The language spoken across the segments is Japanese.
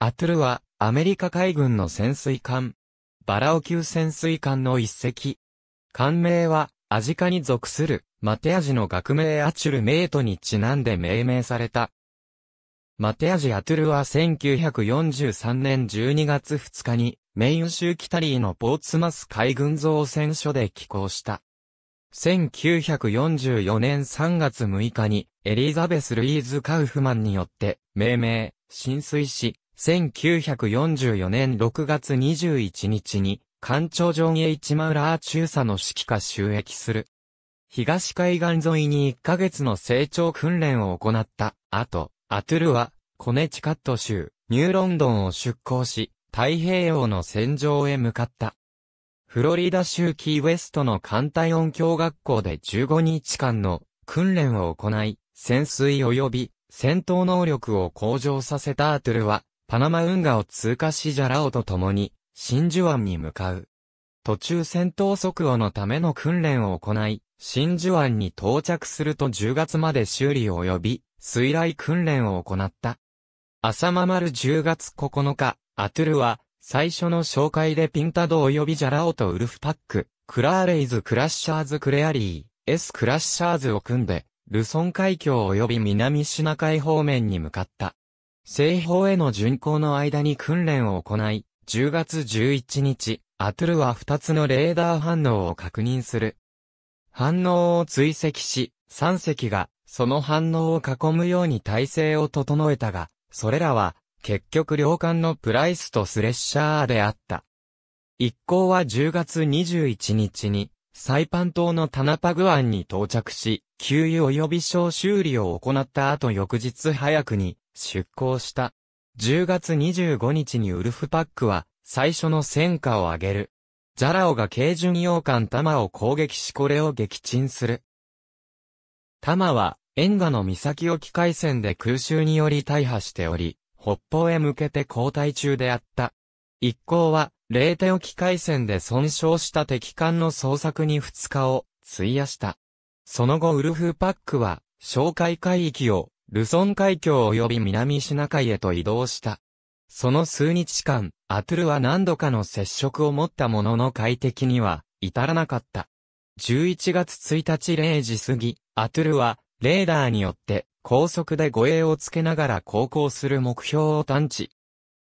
アトゥルは、アメリカ海軍の潜水艦。バラオ級潜水艦の一隻。艦名は、アジカに属する、マテアジの学名アチュルメイトにちなんで命名された。マテアジアトゥルは1943年12月2日に、メイン州キタリーのポーツマス海軍造船所で寄港した。1944年3月6日に、エリザベス・ルイーズ・カウフマンによって、命名、浸水し、1944年6月21日に、官庁上ョ一。マウラー中佐の指揮下収益する。東海岸沿いに1ヶ月の成長訓練を行った後、アトゥルは、コネチカット州、ニューロンドンを出港し、太平洋の戦場へ向かった。フロリダ州キーウェストの艦隊音響学校で15日間の訓練を行い、潜水及び戦闘能力を向上させたアトゥルは、パナマ運河を通過しジャラオと共に、真珠湾に向かう。途中戦闘速応のための訓練を行い、真珠湾に到着すると10月まで修理及び、水雷訓練を行った。浅間丸10月9日、アトゥルは、最初の紹介でピンタド及びジャラオとウルフパック、クラーレイズ・クラッシャーズ・クレアリー、S・ クラッシャーズを組んで、ルソン海峡及び南シナ海方面に向かった。西方への巡航の間に訓練を行い、10月11日、アトゥルは2つのレーダー反応を確認する。反応を追跡し、3隻が、その反応を囲むように体制を整えたが、それらは、結局両艦のプライスとスレッシャーであった。一行は10月21日に、サイパン島のタナパグ湾に到着し、給油及び小修理を行った後翌日早くに、出港した。10月25日にウルフパックは最初の戦果を上げる。ジャラオが軽巡洋艦タマを攻撃しこれを撃沈する。タマは沿岸の岬沖海戦で空襲により大破しており、北方へ向けて交代中であった。一行は、冷手沖海戦で損傷した敵艦の捜索に2日を費やした。その後ウルフパックは、哨戒海域をルソン海峡及び南シナ海へと移動した。その数日間、アトゥルは何度かの接触を持ったものの快適には至らなかった。11月1日0時過ぎ、アトゥルはレーダーによって高速で護衛をつけながら航行する目標を探知。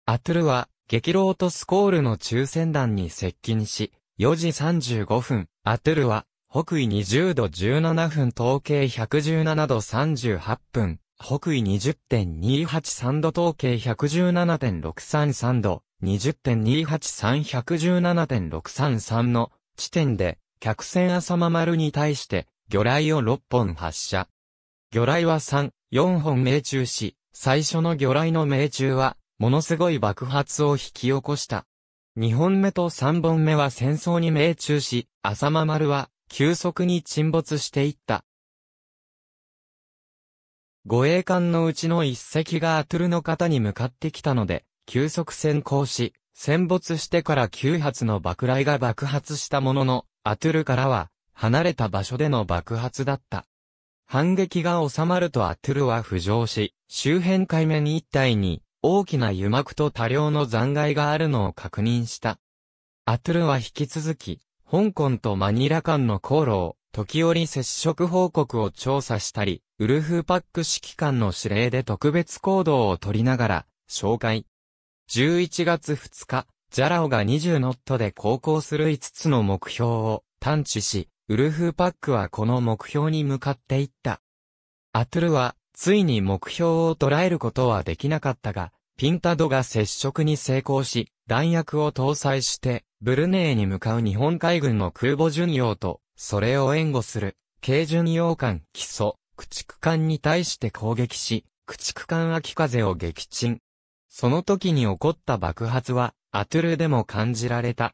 アトゥルは激浪とスコールの抽選団に接近し、4時35分、アトゥルは北緯20度17分統計117度38分、北緯20.283度統計117.633度、2 0 2 8 3 1 1 7 6 3 3の地点で、客船浅間丸に対して、魚雷を6本発射。魚雷は3、4本命中し、最初の魚雷の命中は、ものすごい爆発を引き起こした。2本目と3本目は戦争に命中し、浅間丸は急速に沈没していった。護衛艦のうちの一隻がアトゥルの方に向かってきたので、急速先行し、戦没してから9発の爆雷が爆発したものの、アトゥルからは、離れた場所での爆発だった。反撃が収まるとアトゥルは浮上し、周辺海面一帯に、大きな油膜と多量の残骸があるのを確認した。アトゥルは引き続き、香港とマニラ間の航路を、時折接触報告を調査したり、ウルフパック指揮官の指令で特別行動を取りながら、紹介。11月2日、ジャラオが20ノットで航行する5つの目標を探知し、ウルフパックはこの目標に向かっていった。アトゥルは、ついに目標を捉えることはできなかったが、ピンタドが接触に成功し、弾薬を搭載して、ブルネーに向かう日本海軍の空母巡洋と、それを援護する、軽巡洋艦基礎、駆逐艦に対して攻撃し、駆逐艦秋風を撃沈。その時に起こった爆発は、アトゥルでも感じられた。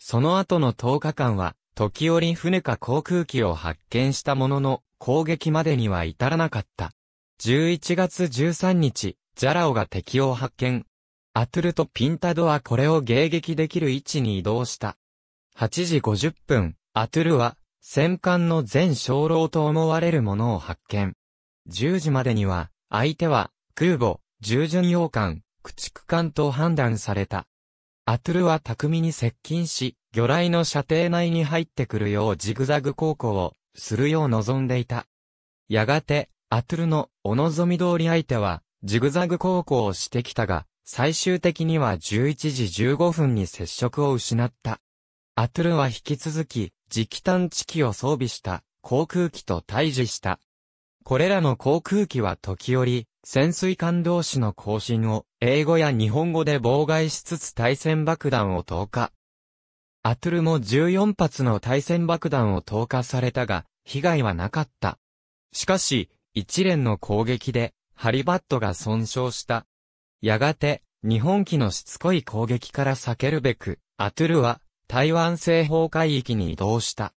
その後の10日間は、時折船か航空機を発見したものの、攻撃までには至らなかった。11月13日、ジャラオが敵を発見、アトゥルとピンタドはこれを迎撃できる位置に移動した。8時50分、アトゥルは、戦艦の全鐘楼と思われるものを発見。10時までには、相手は、空母、従順洋艦、駆逐艦と判断された。アトゥルは巧みに接近し、魚雷の射程内に入ってくるようジグザグ航行を、するよう望んでいた。やがて、アトゥルのお望み通り相手は、ジグザグ航行をしてきたが、最終的には11時15分に接触を失った。アトゥルは引き続き、磁気探知機を装備した航空機と対峙した。これらの航空機は時折、潜水艦同士の交信を英語や日本語で妨害しつつ対戦爆弾を投下。アトゥルも14発の対戦爆弾を投下されたが、被害はなかった。しかし、一連の攻撃で、ハリバットが損傷した。やがて、日本機のしつこい攻撃から避けるべく、アトゥルは、台湾西方海域に移動した。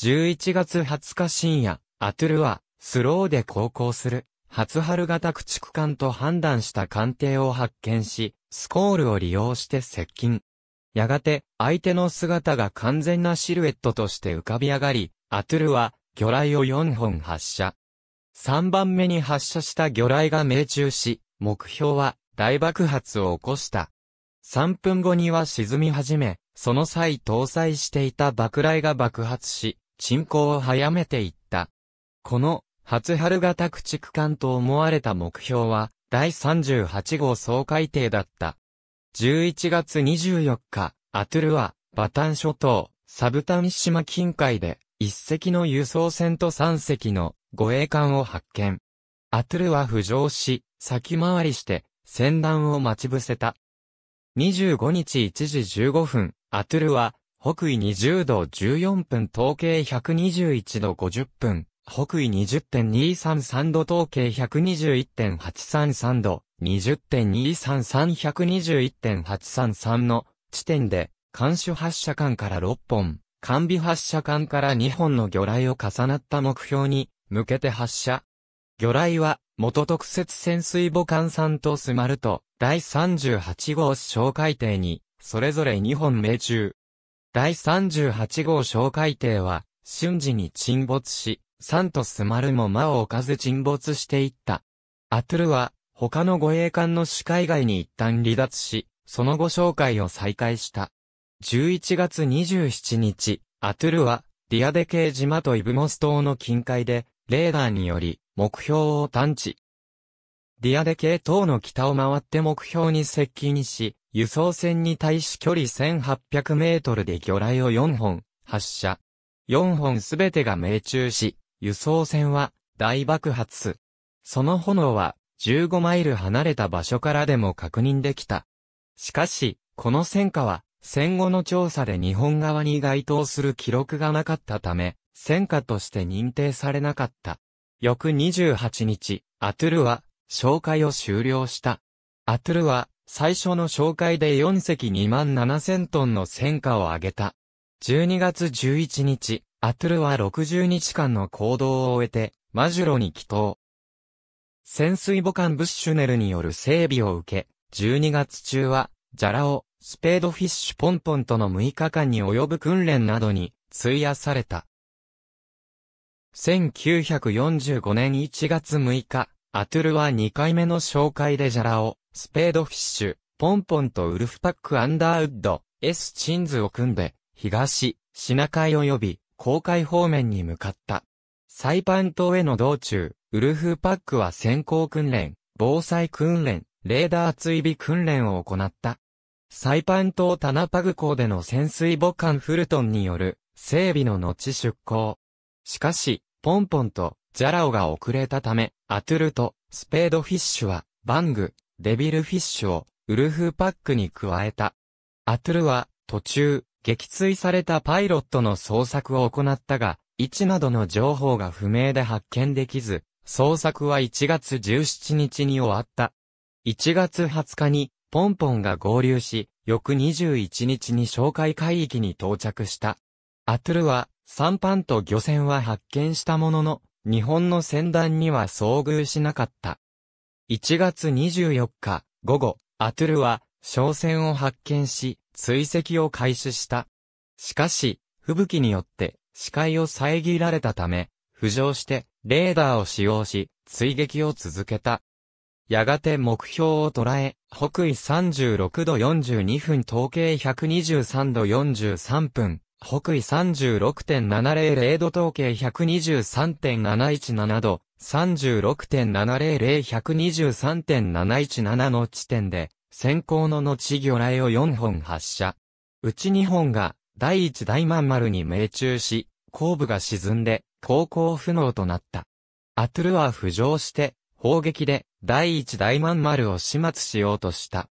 11月20日深夜、アトゥルは、スローで航行する、初春型駆逐艦と判断した艦艇を発見し、スコールを利用して接近。やがて、相手の姿が完全なシルエットとして浮かび上がり、アトゥルは、魚雷を4本発射。3番目に発射した魚雷が命中し、目標は、大爆発を起こした。3分後には沈み始め、その際搭載していた爆雷が爆発し、沈降を早めていった。この、初春型駆逐艦と思われた目標は、第38号総海艇だった。11月24日、アトゥルは、バタン諸島、サブタン島近海で、一隻の輸送船と三隻の護衛艦を発見。アトゥルは浮上し、先回りして、戦乱を待ち伏せた。25日1時15分、アトゥルは、北緯20度14分統計121度50分、北緯20.233度統計121.833度、20.233121.833の地点で、艦首発射管から6本、艦尾発射管から2本の魚雷を重なった目標に向けて発射。魚雷は元特設潜水母艦3とスマルト、第38号小海艇に、それぞれ2本命中。第38号小海艇は、瞬時に沈没し、サンとスマルも間を置かず沈没していった。アトゥルは、他の護衛艦の視界外に一旦離脱し、その後紹介を再開した。11月27日、アトゥルは、ディアデ系島とイブモス島の近海で、レーダーにより、目標を探知。ディアデ系等の北を回って目標に接近し、輸送船に対し距離1800メートルで魚雷を4本発射。4本すべてが命中し、輸送船は大爆発。その炎は15マイル離れた場所からでも確認できた。しかし、この戦火は戦後の調査で日本側に該当する記録がなかったため、戦火として認定されなかった。翌28日、アトゥルは、紹介を終了した。アトゥルは、最初の紹介で4隻2万7000トンの戦果を上げた。12月11日、アトゥルは60日間の行動を終えて、マジュロに帰島。潜水母艦ブッシュネルによる整備を受け、12月中は、ジャラオ、スペードフィッシュポンポンとの6日間に及ぶ訓練などに、費やされた。1945年1月6日、アトゥルは2回目の紹介でジャラを、スペードフィッシュ、ポンポンとウルフパック・アンダーウッド、S・ チンズを組んで、東、シナ海及び、航海方面に向かった。サイパン島への道中、ウルフパックは先行訓練、防災訓練、レーダー追尾訓練を行った。サイパン島タナパグ港での潜水母艦フルトンによる、整備の後出港。しかし、ポンポンとジャラオが遅れたため、アトゥルとスペードフィッシュは、バング、デビルフィッシュをウルフパックに加えた。アトゥルは途中、撃墜されたパイロットの捜索を行ったが、位置などの情報が不明で発見できず、捜索は1月17日に終わった。1月20日に、ポンポンが合流し、翌21日に紹介海域に到着した。アトゥルは、三ンと漁船は発見したものの、日本の船団には遭遇しなかった。1月24日、午後、アトゥルは、商船を発見し、追跡を開始した。しかし、吹雪によって、視界を遮られたため、浮上して、レーダーを使用し、追撃を続けた。やがて目標を捉え、北緯36度42分、東経123度43分、北緯36.700度統計123.717度、36.700-123.717の地点で、先行の後魚雷を4本発射。うち2本が、第1大満丸に命中し、後部が沈んで、航行不能となった。アトゥルは浮上して、砲撃で、第1大満丸を始末しようとした。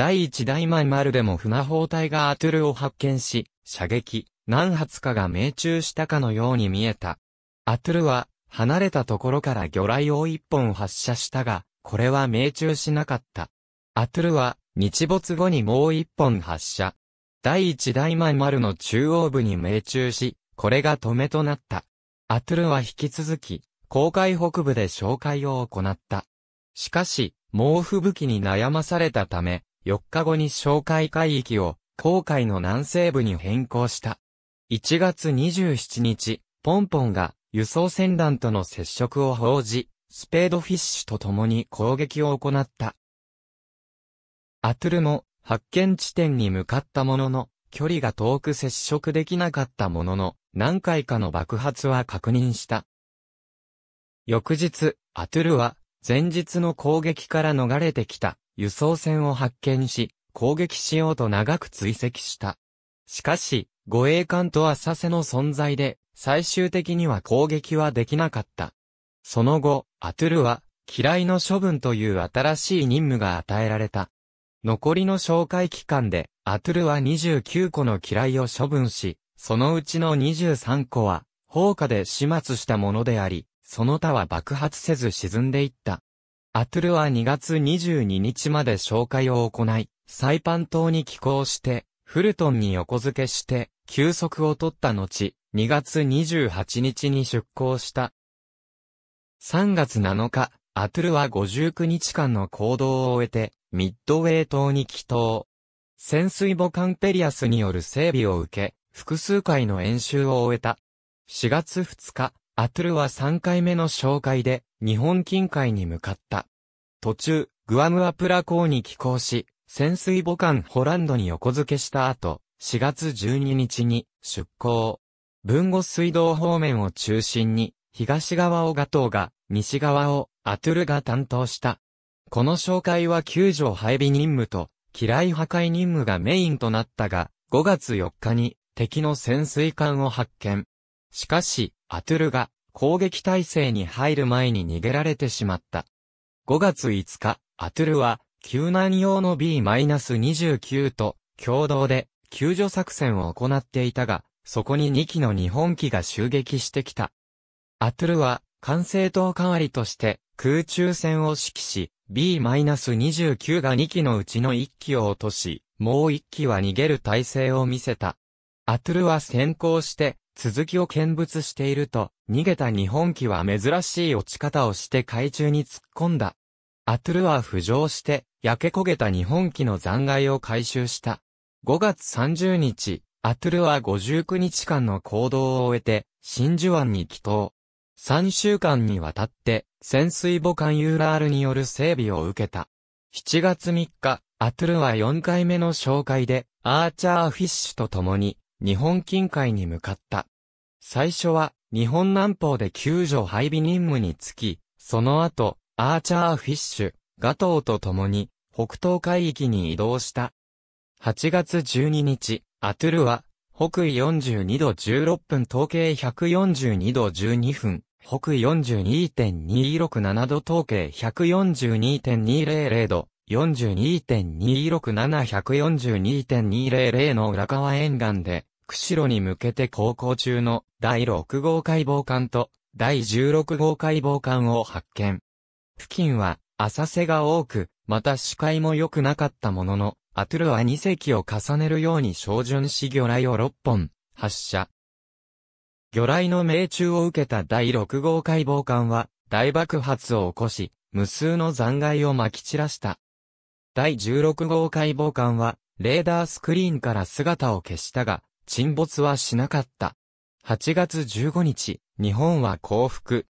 第一大前丸でも船砲隊がアトゥルを発見し、射撃、何発かが命中したかのように見えた。アトゥルは、離れたところから魚雷を一本発射したが、これは命中しなかった。アトゥルは、日没後にもう一本発射。第一大前丸の中央部に命中し、これが止めとなった。アトゥルは引き続き、航海北部で紹介を行った。しかし、猛吹雪に悩まされたため、4日後に哨戒海域を、航海の南西部に変更した。1月27日、ポンポンが輸送船団との接触を報じ、スペードフィッシュと共に攻撃を行った。アトゥルも発見地点に向かったものの、距離が遠く接触できなかったものの、何回かの爆発は確認した。翌日、アトゥルは前日の攻撃から逃れてきた輸送船を発見し、攻撃しようと長く追跡した。しかし、護衛艦と浅瀬の存在で、最終的には攻撃はできなかった。その後、アトゥルは、機雷の処分という新しい任務が与えられた。残りの紹介期間で、アトゥルは29個の機雷を処分し、そのうちの23個は、放火で始末したものであり、その他は爆発せず沈んでいった。アトゥルは2月22日まで紹介を行い、サイパン島に寄港して、フルトンに横付けして、休息を取った後、2月28日に出港した。3月7日、アトゥルは59日間の行動を終えて、ミッドウェー島に帰島。潜水母艦ペリアスによる整備を受け、複数回の演習を終えた。4月2日、アトゥルは3回目の紹介で日本近海に向かった。途中、グアムアプラ港に寄港し、潜水母艦ホランドに横付けした後、4月12日に出港。文後水道方面を中心に、東側をガトーが、西側をアトゥルが担当した。この紹介は救助配備任務と、機雷破壊任務がメインとなったが、5月4日に敵の潜水艦を発見。しかし、アトゥルが攻撃態勢に入る前に逃げられてしまった。5月5日、アトゥルは救難用の B-29 と共同で救助作戦を行っていたが、そこに2機の日本機が襲撃してきた。アトゥルは管制塔代わりとして空中戦を指揮し、B-29 が2機のうちの1機を落とし、もう1機は逃げる体制を見せた。アトゥルは先行して、続きを見物していると、逃げた日本機は珍しい落ち方をして海中に突っ込んだ。アトゥルは浮上して、焼け焦げた日本機の残骸を回収した。5月30日、アトゥルは59日間の行動を終えて、真珠湾に帰島。3週間にわたって、潜水母艦ユーラールによる整備を受けた。7月3日、アトゥルは4回目の紹介で、アーチャーフィッシュと共に、日本近海に向かった。最初は、日本南方で救助配備任務につき、その後、アーチャーフィッシュ、ガトーと共に、北東海域に移動した。8月12日、アトゥルは、北緯42度16分、統計142度12分、北緯42.267度、統計142.200度、42.267、142.200の浦川沿岸で、釧路に向けて航行中の第6号解剖艦と第16号解剖艦を発見。付近は浅瀬が多く、また視界も良くなかったものの、アトゥルは2隻を重ねるように照準し魚雷を6本発射。魚雷の命中を受けた第6号解剖艦は大爆発を起こし、無数の残骸を撒き散らした。第16号解剖艦はレーダースクリーンから姿を消したが、沈没はしなかった。8月15日、日本は降伏。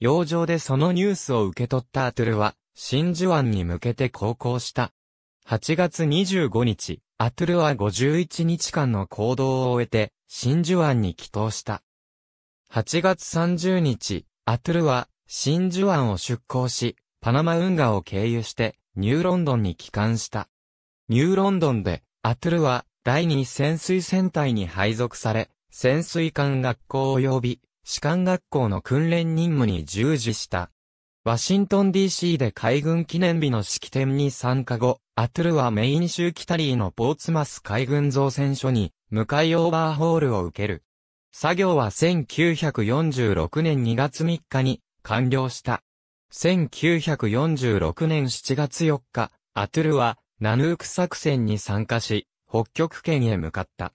洋上でそのニュースを受け取ったアトゥルは、真珠湾に向けて航行した。8月25日、アトゥルは51日間の行動を終えて、真珠湾に帰投した。8月30日、アトゥルは、真珠湾を出港し、パナマ運河を経由して、ニューロンドンに帰還した。ニューロンドンで、アトゥルは、第二潜水戦隊に配属され、潜水艦学校及び士官学校の訓練任務に従事した。ワシントン DC で海軍記念日の式典に参加後、アトゥルはメイン州キタリーのポーツマス海軍造船所に、向かいオーバーホールを受ける。作業は1946年2月3日に完了した。1946年7月4日、アトゥルはナヌーク作戦に参加し、北極圏へ向かった。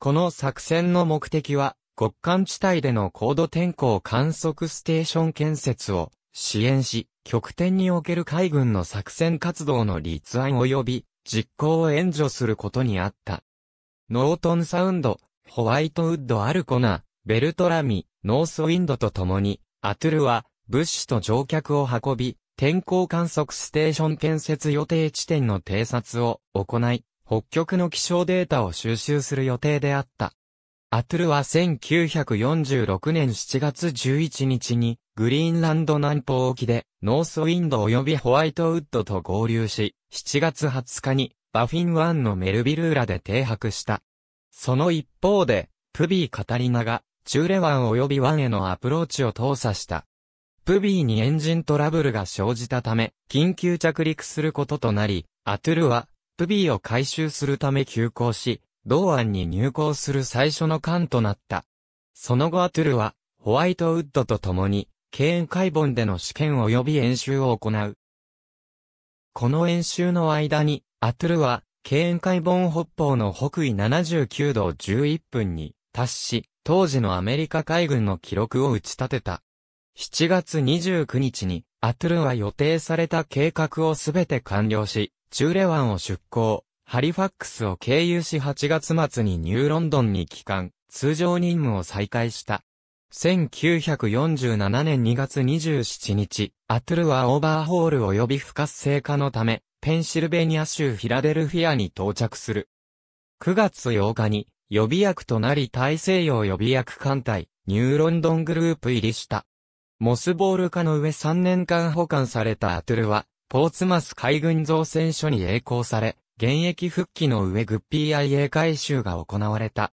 この作戦の目的は、極寒地帯での高度天候観測ステーション建設を支援し、極点における海軍の作戦活動の立案及び実行を援助することにあった。ノートンサウンド、ホワイトウッド・アルコナ、ベルトラミ、ノースウィンドと共に、アトゥルは物資と乗客を運び、天候観測ステーション建設予定地点の偵察を行い、北極の気象データを収集する予定であった。アトゥルは1946年7月11日にグリーンランド南方沖でノースウィンド及びホワイトウッドと合流し、7月20日にバフィン湾のメルビルーラで停泊した。その一方で、プビー・カタリナがチューレ湾及び湾へのアプローチを投査した。プビーにエンジントラブルが生じたため、緊急着陸することとなり、アトゥルはプビーを回収するため急行し、同案に入港する最初の艦となった。その後アトゥルは、ホワイトウッドと共に、ケーン海盆での試験及び演習を行う。この演習の間に、アトゥルは、ケーン海盆北方の北緯79度11分に達し、当時のアメリカ海軍の記録を打ち立てた。7月29日に、アトゥルは予定された計画をすべて完了し、チューレ湾を出港、ハリファックスを経由し8月末にニューロンドンに帰還、通常任務を再開した。1947年2月27日、アトゥルはオーバーホール及び不活性化のため、ペンシルベニア州フィラデルフィアに到着する。9月8日に、予備役となり大西洋予備役艦隊、ニューロンドングループ入りした。モスボール化の上3年間保管されたアトゥルは、ポーツマス海軍造船所に栄光され、現役復帰の上グッピー i a 回収が行われた。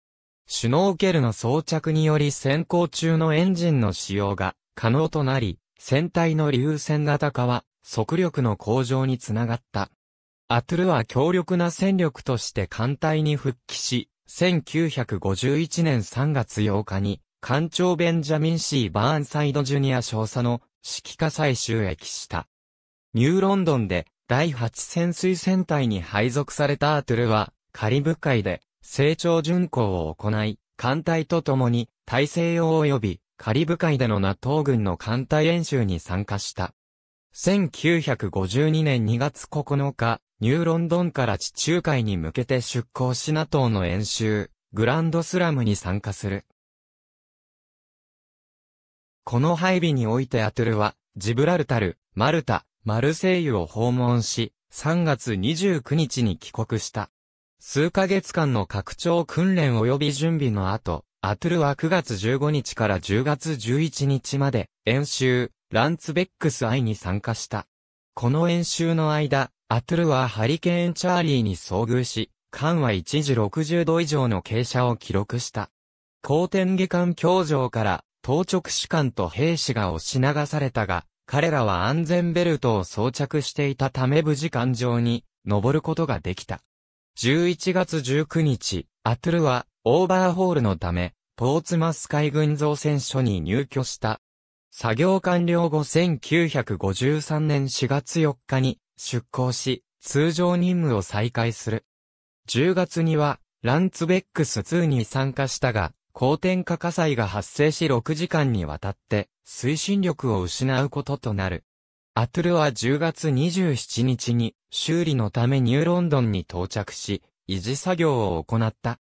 シュノーケルの装着により先行中のエンジンの使用が可能となり、船体の流線型化は速力の向上につながった。アトゥルは強力な戦力として艦隊に復帰し、1951年3月8日に、艦長ベンジャミン・シー・バーンサイド・ジュニア少佐の指揮下採集役した。ニューロンドンで第8潜水船隊に配属されたアトゥルは、カリブ海で成長巡航を行い、艦隊と共に大西洋及びカリブ海でのナトー軍の艦隊演習に参加した。1952年2月9日、ニューロンドンから地中海に向けて出港しナトーの演習、グランドスラムに参加する。この配備においてアトゥルは、ジブラルタル、マルタ、マルセイユを訪問し、3月29日に帰国した。数ヶ月間の拡張訓練及び準備の後、アトゥルは9月15日から10月11日まで演習、ランツベックス愛に参加した。この演習の間、アトゥルはハリケーンチャーリーに遭遇し、間は一時60度以上の傾斜を記録した。高天下艦橋上から当直士官と兵士が押し流されたが、彼らは安全ベルトを装着していたため無事艦上に登ることができた。11月19日、アトゥルはオーバーホールのため、ポーツマス海軍造船所に入居した。作業完了後1953年4月4日に出港し、通常任務を再開する。10月には、ランツベックス2に参加したが、高点下火災が発生し6時間にわたって推進力を失うこととなる。アトゥルは10月27日に修理のためニューロンドンに到着し、維持作業を行った。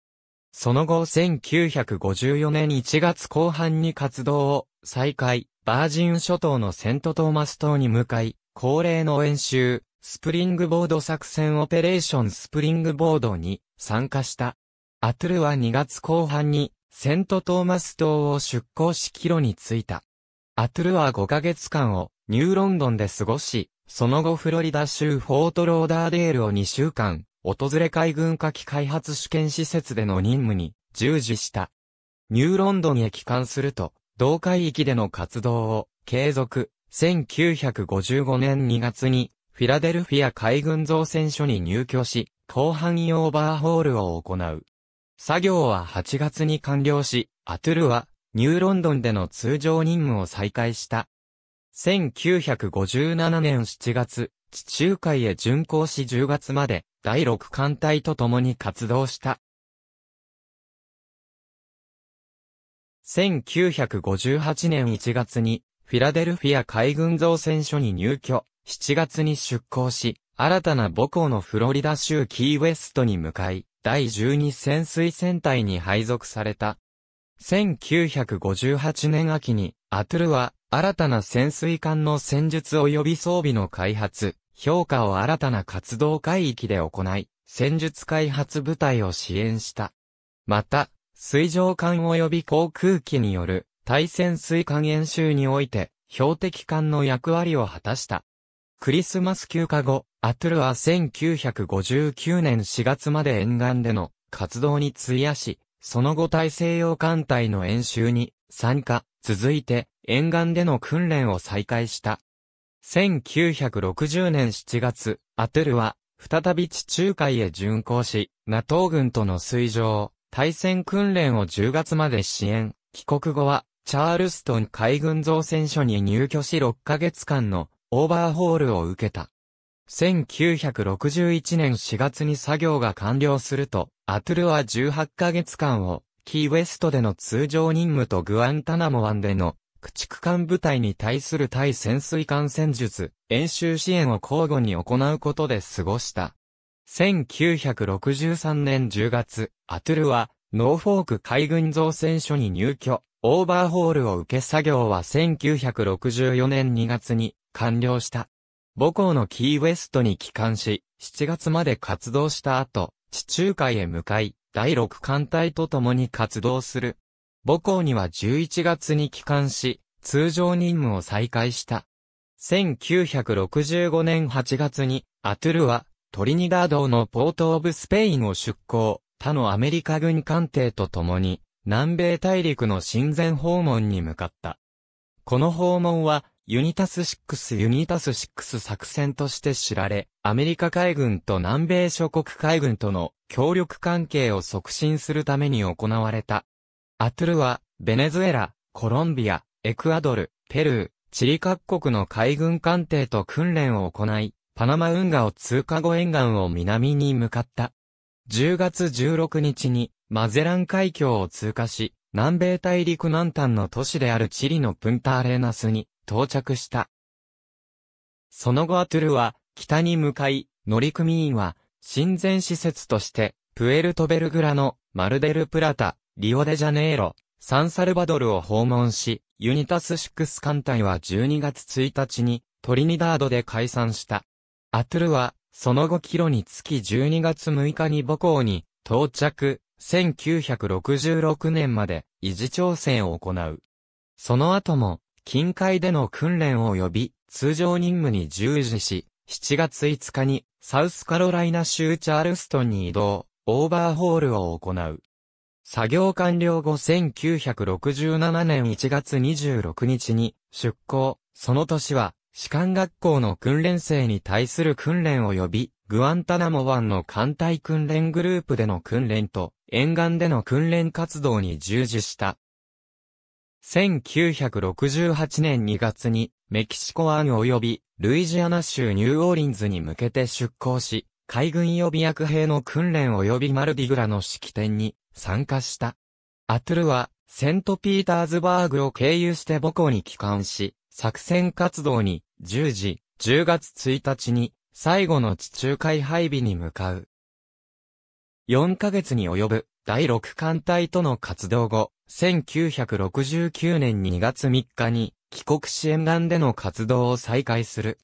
その後1954年1月後半に活動を再開、バージン諸島のセントトーマス島に向かい、恒例の演習、スプリングボード作戦オペレーションスプリングボードに参加した。アトゥルは2月後半にセントトーマス島を出港し帰路に着いた。アトゥルは5ヶ月間をニューロンドンで過ごし、その後フロリダ州フォートローダーデールを2週間、訪れ海軍火器開発試験施設での任務に従事した。ニューロンドンへ帰還すると、同海域での活動を継続、1955年2月にフィラデルフィア海軍造船所に入居し、後半用バーホールを行う。作業は8月に完了し、アトゥルはニューロンドンでの通常任務を再開した。1957年7月、地中海へ巡航し10月まで第6艦隊と共に活動した。1958年1月にフィラデルフィア海軍造船所に入居、7月に出港し、新たな母校のフロリダ州キーウェストに向かい、第12潜水戦隊に配属された。1958年秋に、アトゥルは、新たな潜水艦の戦術及び装備の開発、評価を新たな活動海域で行い、戦術開発部隊を支援した。また、水上艦及び航空機による対潜水艦演習において、標的艦の役割を果たした。クリスマス休暇後、アトゥルは1959年4月まで沿岸での活動に費やし、その後大西洋艦隊の演習に参加、続いて沿岸での訓練を再開した。1960年7月、アトゥルは再び地中海へ巡航し、NATO 軍との水上、対戦訓練を10月まで支援。帰国後は、チャールストン海軍造船所に入居し6ヶ月間のオーバーホールを受けた。1961年4月に作業が完了すると、アトゥルは18ヶ月間を、キーウェストでの通常任務とグアンタナモ湾での駆逐艦部隊に対する対潜水艦戦術、演習支援を交互に行うことで過ごした。1963年10月、アトゥルは、ノーフォーク海軍造船所に入居、オーバーホールを受け作業は1964年2月に完了した。母校のキーウェストに帰還し、7月まで活動した後、地中海へ向かい、第6艦隊と共に活動する。母校には11月に帰還し、通常任務を再開した。1965年8月に、アトゥルは、トリニダードのポート・オブ・スペインを出港、他のアメリカ軍艦艇と共に、南米大陸の親善訪問に向かった。この訪問は、ユニタス6ユニタス6作戦として知られ、アメリカ海軍と南米諸国海軍との協力関係を促進するために行われた。アトゥルは、ベネズエラ、コロンビア、エクアドル、ペルー、チリ各国の海軍艦艇と訓練を行い、パナマ運河を通過後沿岸を南に向かった。10月16日に、マゼラン海峡を通過し、南米大陸南端の都市であるチリのプンターレナスに到着した。その後アトゥルは北に向かい、乗組員は親善施設としてプエルトベルグラのマルデルプラタ、リオデジャネイロ、サンサルバドルを訪問し、ユニタスシックス艦隊は12月1日にトリニダードで解散した。アトゥルはその後キロにつき12月6日に母校に到着、1966年まで維持調整を行う。その後も近海での訓練を呼び通常任務に従事し、7月5日にサウスカロライナ州チャールストンに移動、オーバーホールを行う。作業完了後1967年1月26日に出港、その年は士官学校の訓練生に対する訓練を呼びグアンタナモ湾の艦隊訓練グループでの訓練と沿岸での訓練活動に従事した。1968年2月にメキシコ湾及びルイジアナ州ニューオーリンズに向けて出港し、海軍予備役兵の訓練及びマルディグラの式典に参加した。アトゥルはセントピーターズバーグを経由して母校に帰還し、作戦活動に10時、10月1日に最後の地中海配備に向かう。4ヶ月に及ぶ第6艦隊との活動後、1969年2月3日に、帰国支援団での活動を再開する。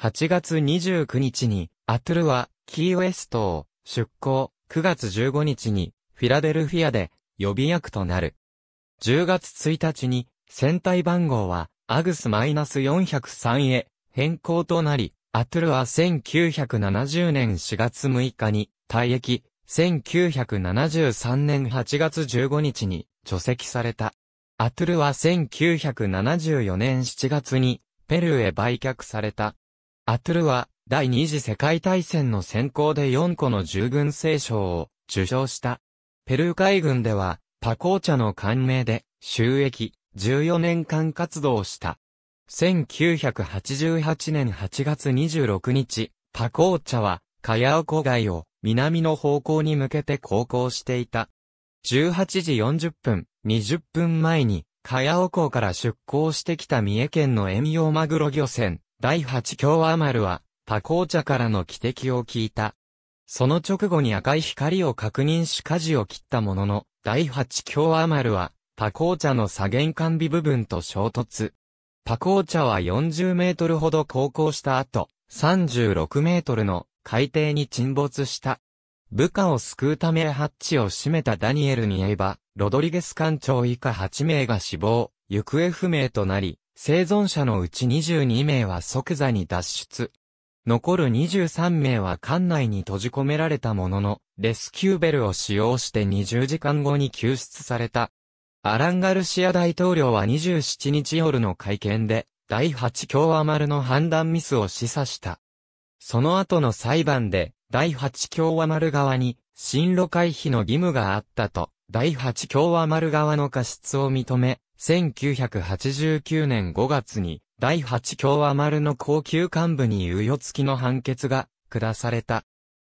8月29日に、アトゥルは、キーウェストを出港、9月15日に、フィラデルフィアで、予備役となる。10月1日に、船体番号は、アグス -403 へ変更となり、アトゥルは1970年4月6日に、退役、1973年8月15日に除籍された。アトゥルは1974年7月にペルーへ売却された。アトゥルは第二次世界大戦の先行で4個の従軍聖賞を受賞した。ペルー海軍ではパコーチャの官名で収益14年間活動した。1988年8月26日、パコーチャは、カヤオ郊外を南の方向に向けて航行していた。18時40分、20分前に、カヤオ港から出港してきた三重県の遠洋マグロ漁船、第8京アマルは、パコーチャからの汽笛を聞いた。その直後に赤い光を確認し舵を切ったものの、第8京アマルは、パコーチャの左舷管尾部分と衝突。パコーチャは40メートルほど航行した後、36メートルの海底に沈没した。部下を救うためハッチを閉めたダニエルに言えば、ロドリゲス艦長以下8名が死亡、行方不明となり、生存者のうち22名は即座に脱出。残る23名は艦内に閉じ込められたものの、レスキューベルを使用して20時間後に救出された。アラン・ガルシア大統領は27日夜の会見で、第8共和丸の判断ミスを示唆した。その後の裁判で、第8共和丸側に、進路回避の義務があったと、第8共和丸側の過失を認め、1989年5月に、第8共和丸の高級幹部に猶予付きの判決が、下された。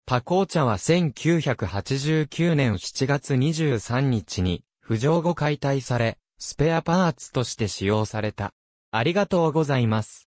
パコーチャは1989年7月23日に、浮上後解体され、スペアパーツとして使用された。ありがとうございます。